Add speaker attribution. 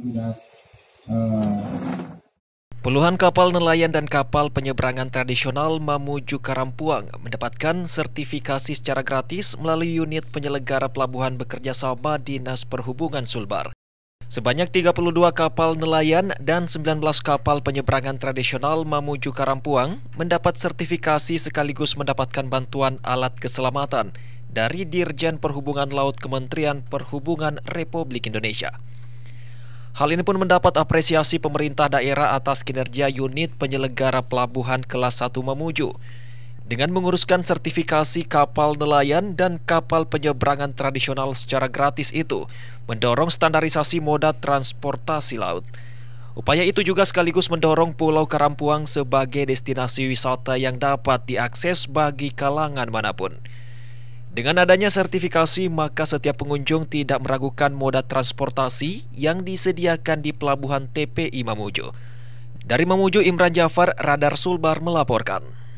Speaker 1: Eh, Puluhan kapal nelayan dan kapal penyeberangan tradisional Mamuju Karampuang mendapatkan sertifikasi secara gratis melalui unit penyelenggara pelabuhan bekerja sama Dinas Perhubungan Sulbar. Sebanyak 32 kapal nelayan dan 19 kapal penyeberangan tradisional Mamuju Karampuang mendapat sertifikasi sekaligus mendapatkan bantuan alat keselamatan dari Dirjen Perhubungan Laut Kementerian Perhubungan Republik Indonesia. Hal ini pun mendapat apresiasi pemerintah daerah atas kinerja unit penyelenggara pelabuhan kelas 1 Mamuju dengan menguruskan sertifikasi kapal nelayan dan kapal penyeberangan tradisional secara gratis itu, mendorong standarisasi moda transportasi laut. Upaya itu juga sekaligus mendorong Pulau Karampuang sebagai destinasi wisata yang dapat diakses bagi kalangan manapun. Dengan adanya sertifikasi, maka setiap pengunjung tidak meragukan moda transportasi yang disediakan di Pelabuhan TPI Mamuju. Dari Mamuju, Imran Jafar, Radar Sulbar melaporkan.